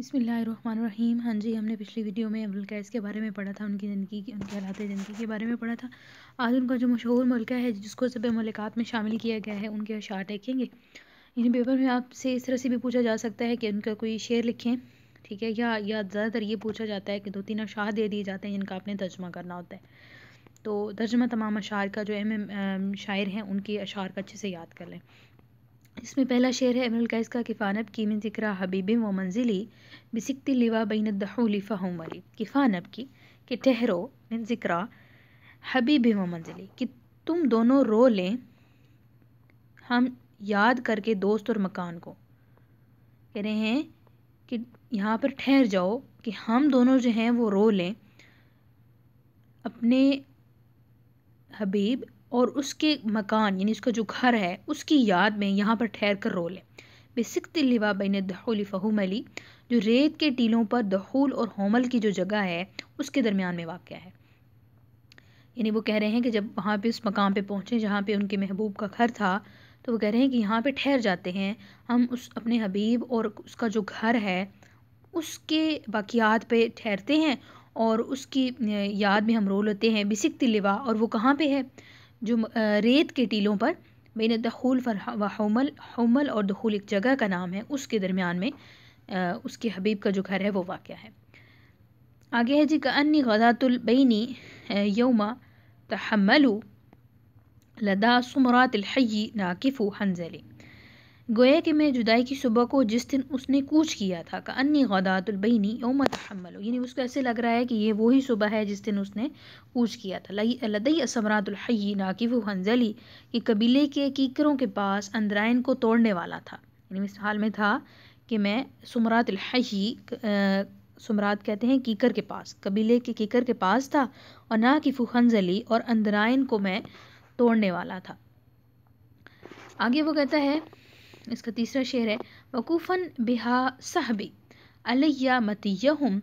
बिसमीम हाँ जी हमने पिछली वीडियो में अबुल कैस के बारे में पढ़ा था उनकी ज़िंदगी की उनके हालात ज़िंदगी के बारे में पढ़ा था आज उनका जो मशहूर मलका है जिसको सब मलिकात में शामिल किया गया है उनके अशार देखेंगे इन पेपर में आपसे इस तरह से भी पूछा जा सकता है कि उनका कोई शेर लिखें ठीक है या या ज़्यादातर ये पूछा जाता है कि दो तीन अशार दे दिए जाते हैं जिनका आपने तर्जमा करना होता है तो तर्जमा तमाम अशार का जो अहम शायर हैं उनके अशार का अच्छे से याद कर लें इसमें पहला शेर है अमरुल कैस का किफ़ानब की मिन ज़िक्रा हबीब व मंजिली बिसिकती लिवा बिन दहूली फ़हम वाली किफ़ानब की कि ठहरो मिन ज़िक्रा हबीब व मंजिली कि तुम दोनों रो लें हम याद करके दोस्त और मकान को कह रहे हैं कि यहाँ पर ठहर जाओ कि हम दोनों जो हैं वो रो लें अपने हबीब और उसके मकान यानी उसका जो घर है उसकी याद में यहाँ पर ठहर कर रो लें बेसिक लिवा बिन फहूम अली जो रेत के टीलों पर दहूल और होमल की जो जगह है उसके दरमियान में वाक़ है यानी वो कह रहे हैं कि जब वहाँ पे उस मकाम पे पहुँचे जहाँ पे उनके महबूब का घर था तो वो कह रहे हैं कि यहाँ पे ठहर जाते हैं हम उस अपने हबीब और उसका जो घर है उसके बाकियात पे ठहरते हैं और उसकी याद में हम रो लेते हैं बिसिक तिलवा और वो कहाँ पे है जो रेत के टीलों पर बेन दखूल फर हमल हमल और दखूल एक जगह का नाम है उसके दरमियान में उसके हबीब का जो घर है वो वाक़ है आगे है जी का अन्य गदातुलबैनी यौमा तहमलु लदा सुमरात हई नाकिफ़ हंजली गोया कि मैं जुदाई की सुबह को जिस दिन उसने कूच किया था का अन्य गदातुलबैनी योम तहमल यानी उसको ऐसे लग रहा है कि ये वही सुबह है जिस दिन उसने कूच किया था लदई कि वो हंजली कि कबीले के कीकरों के पास अंदरायन को तोड़ने वाला था यानी इस हाल में था कि मैं समरातलही सुमरात कहते हैं कीकर के पास कबीले के कीकर के पास था और ना कि फुखनजली और अंदरायन को मैं तोड़ने वाला था आगे वो कहता है इसका तीसरा शेर है वकूफ़न बिहा अलिया अलैया मतियहम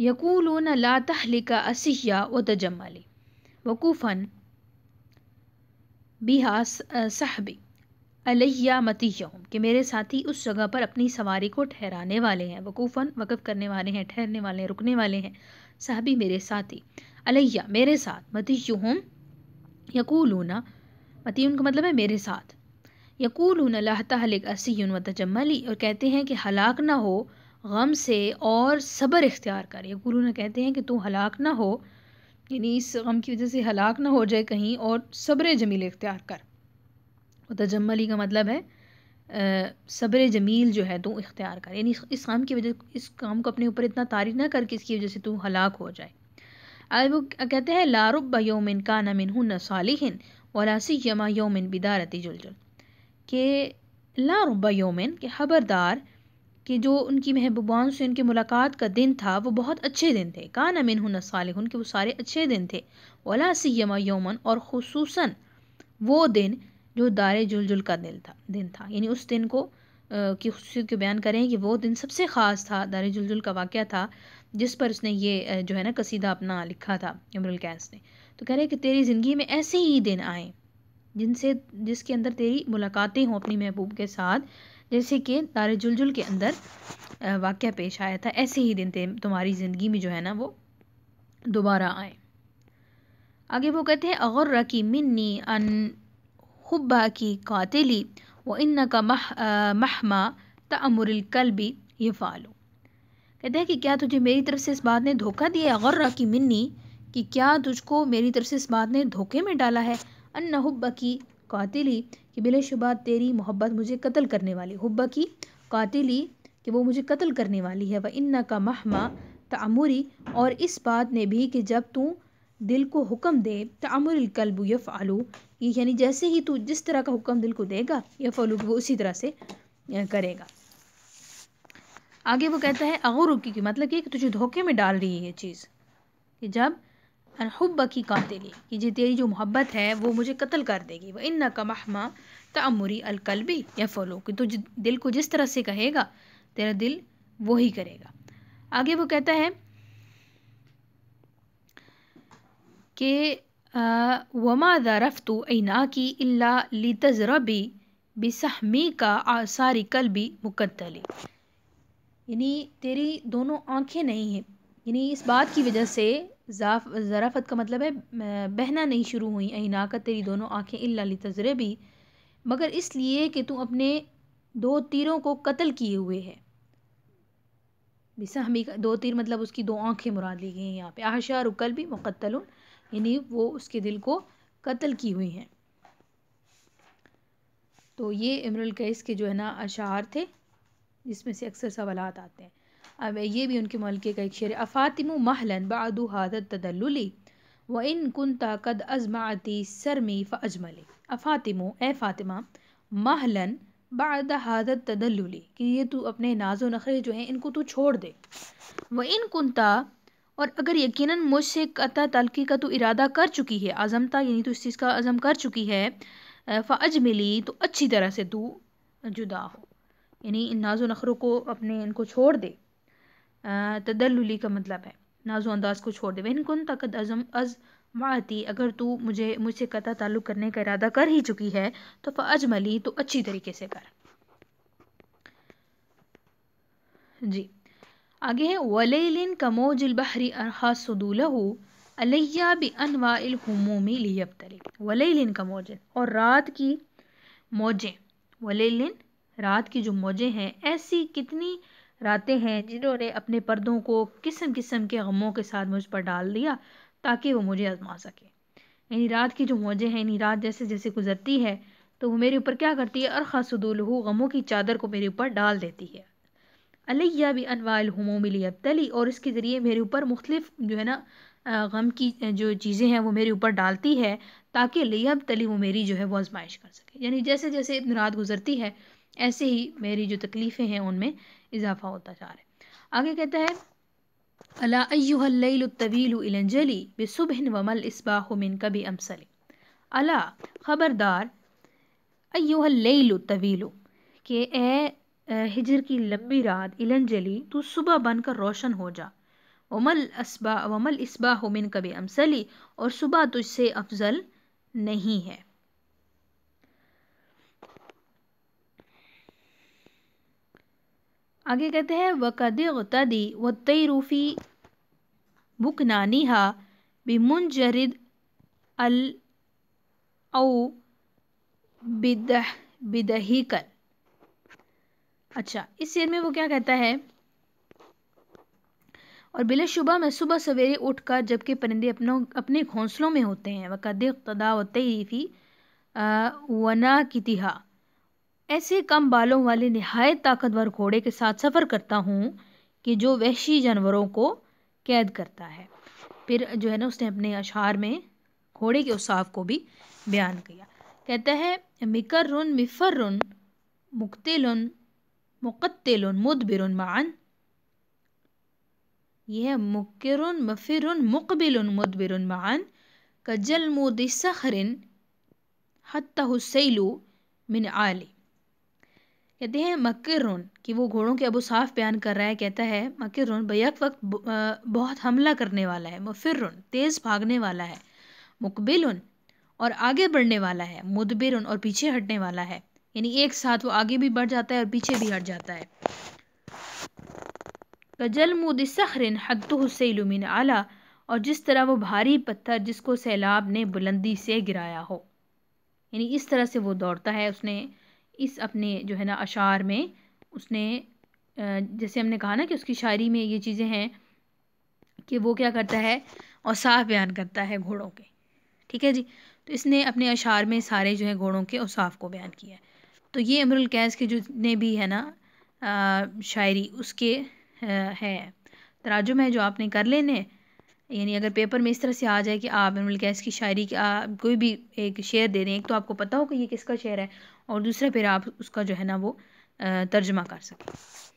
यकूलून ला तहलिका असिया व अली वकूफ़न बिहा सहबी अलिया मतियम कि मेरे साथी उस जगह पर अपनी सवारी को ठहराने वाले हैं वकूफ़न वक़ करने वाले हैं ठहरने वाले हैं रुकने वाले हैं साहबी मेरे साथी अलिया मेरे साथ यकूल यकूलूना मतियन का मतलब है मेरे साथ यकूल तहलिक असीन व तजमली और कहते हैं कि हलाक ना हो गम से और सब्र इख्तियार कर यकूल कहते हैं कि तू हलाक ना हो यानी इस गम की वजह से हलाक ना हो जाए कहीं और सब्र जमील इख्तियार कर व तजमली का मतलब है सब्र जमील जो है तू इख्तियार कर यानी इस काम की वजह इस काम को अपने ऊपर इतना तारीफ ना कर कि इसकी वजह से तू हलाक हो जाए अब वो कहते हैं लारुब योमिन का नमिन हु न सालिहिन वलासी यमा योमिन बिदारती जुलजुल कि ला रुबा योमिन के खबरदार कि जो उनकी महबूबान से उनकी मुलाकात का दिन था वो बहुत अच्छे दिन थे कान अमिन हन सालहन के वो सारे अच्छे दिन थे वला सैमा योमन और खसूस वो दिन जो दार जुलझुल का दिल था दिन था यानी उस दिन को की खसूसियत को बयान करें कि वो दिन सबसे ख़ास था दार जुलझुल का वाक़ था जिस पर उसने ये जो है ना कसीदा अपना लिखा था इमरुल कैस ने तो कह रहे कि तेरी ज़िंदगी में ऐसे ही दिन आए जिनसे जिसके अंदर तेरी मुलाकातें हों अपनी महबूब के साथ जैसे कि तार जुलझुल के अंदर वाक़ पेश आया था ऐसे ही दिन तुम्हारी ज़िंदगी में जो है ना वो दोबारा आए आगे वो कहते हैं अगर की मिन्नी अन खुबा की कातिली व इन का मह महमा तमुरकल भी ये फालो कहते हैं कि क्या तुझे मेरी तरफ से इस बात ने धोखा दिया अगर की मिन्नी कि क्या तुझको मेरी तरफ से इस बात ने धोखे में डाला है अन्न हुब्बा की कातिल ही कि शुबा तेरी मोहब्बत मुझे कत्ल करने वाली हुब्बा की कातिल ही कि वो मुझे कत्ल करने वाली है व इन्ना का महमा तमूरी और इस बात ने भी कि जब तू दिल को हुक्म दे तमर कल्ब यफ़ आलू ये यानी जैसे ही तू जिस तरह का हुक्म दिल को देगा यफ़ आलू वो उसी तरह से करेगा आगे वो कहता है अगरुकी की मतलब कि तुझे धोखे में डाल रही है ये चीज़ कि जब अनहुब की कातिली कि जी तेरी जो मोहब्बत है वो मुझे कत्ल कर देगी वह इन का महमा तमुरी अलकलबी या फलो कि तो दिल को जिस तरह से कहेगा तेरा दिल वो ही करेगा आगे वो कहता है कि वमा दरफ़ तो ऐना की अल्ला लितजरबी बिसहमी का आसारी भी मुकदली यानी तेरी दोनों आंखें नहीं हैं यानी इस बात की वजह से जाफ ज़राफ़त का मतलब है बहना नहीं शुरू हुई अना का तेरी दोनों आँखें इल्ला तजरे भी मगर इसलिए कि तू अपने दो तीरों को कत्ल किए हुए है बिसहमी दो तीर मतलब उसकी दो आँखें मुराद ली गई हैं यहाँ पे आशा रुकल भी मुकत्ल यानी वो उसके दिल को कत्ल की हुई हैं तो ये इमरुल कैस के जो है ना अशार थे जिसमें से अक्सर सवाल आते हैं अब ये भी उनके मलके का एक शेर है अफातिमु महलन बदु हादत तदल्लुली व इन कन ताकद अजमाती सरमी फ़ अजमली अफातिमो ए फ़ातिमा महलन बद हादत तदल्लुली कि ये तू अपने नाजो नखरे जो हैं इनको तू छोड़ दे व इन कुंता और अगर यकीन मुझसे कता तलकी का तू इरादा कर चुकी है आज़मता यानी तो इस चीज़ का आज़म कर चुकी है फ़ज मिली तो अच्छी तरह से तू जुदा हो यानी इन नाजो नखरों को अपने इनको छोड़ दे तदल्लुली का मतलब है नाजो अंदाज को छोड़ दे वह कन तकद अजम अज वाती अगर तू मुझे मुझसे कता ताल्लुक़ करने का इरादा कर ही चुकी है तो अजमली तो अच्छी तरीके से कर जी आगे है वलेलिन कमोज बहरी अरहा सदूलहू अलैया बि अनवामूमी लियब तरीब वलेलिन कमोजन और रात की मौजें वलेलिन रात की जो मौजें हैं ऐसी कितनी रातें हैं जिन्होंने अपने पर्दों को किस्म किस्म के गमों के साथ मुझ पर डाल दिया ताकि वो मुझे आजमा सके यानी रात की जो मौजें हैं यानी रात जैसे जैसे गुजरती है तो वो मेरे ऊपर क्या करती है अरखा सदुलहू गमों की चादर को मेरे ऊपर डाल देती है अलिया भी अनवालहमो मिली तली और इसके ज़रिए मेरे ऊपर मुख्तलिफ जो है ना गम की जो चीज़ें हैं वो मेरे ऊपर डालती है ताकि लिया तली वो मेरी जो है वो आजमाइश कर सके यानी जैसे जैसे रात गुजरती है ऐसे ही मेरी जो तकलीफ़ें हैं उनमें इजाफा होता जा रहा है आगे कहता है अलाजली बेसुबहन वमल मिन कभी अमसली अला ख़बरदार तवीलु के ए हिजर की लंबी रात इलंजली तू सुबह बनकर रोशन हो जा वमल असबा वमल मिन कभी अमसली और सुबह तुझसे अफजल नहीं है आगे कहते हैं वकद तदी व तयरूफ़ी बुक नानिहा बिमुन जरिद अल औ बिदह बिदही कर अच्छा इस शेर में वो क्या कहता है और शुबह में सुबह सवेरे उठकर जबकि परिंदे अपनों अपने घोंसलों में होते हैं वकद तदा व तयरीफ़ी वना कितिहा ऐसे कम बालों वाले नहायत ताकतवर घोड़े के साथ सफ़र करता हूँ कि जो वहशी जानवरों को कैद करता है फिर जो है ना उसने अपने अशार में घोड़े के उसाफ को भी बयान किया कहता है मिफर रुन मुक्तिलुन मुकत्तिलुन मुदबिर मान यह मुक्रुन मफिर मुकबिल मुदबिर मान कजल मुदिसखरिन हत हुसैलू मिन आली कहते हैं मक्र कि वो घोड़ों के अबू साफ बयान कर रहा है कहता है मक्र बैक वक्त बहुत हमला करने वाला है मुफिर तेज़ भागने वाला है मुकबिल और आगे बढ़ने वाला है मुदबिर और पीछे हटने वाला है यानी एक साथ वो आगे भी बढ़ जाता है और पीछे भी हट जाता है गजल हद हुसैलुमिन आला और जिस तरह वो भारी पत्थर जिसको सैलाब ने बुलंदी से गिराया हो यानी इस तरह से वो दौड़ता है उसने इस अपने जो है ना अशार में उसने जैसे हमने कहा ना कि उसकी शायरी में ये चीज़ें हैं कि वो क्या करता है और साफ बयान करता है घोड़ों के ठीक है जी तो इसने अपने अशार में सारे जो है घोड़ों के औसाफ को बयान किया है तो ये अमरुल कैस के जितने भी है ना आ, शायरी उसके है तराजुम है जो आपने कर लेने यानी अगर पेपर में इस तरह से आ जाए कि आप अमरुल कैस की शायरी का कोई भी एक शेर दे दें एक तो आपको पता हो कि ये किसका शेर है और दूसरा फिर आप उसका जो है ना वो तर्जमा कर सकें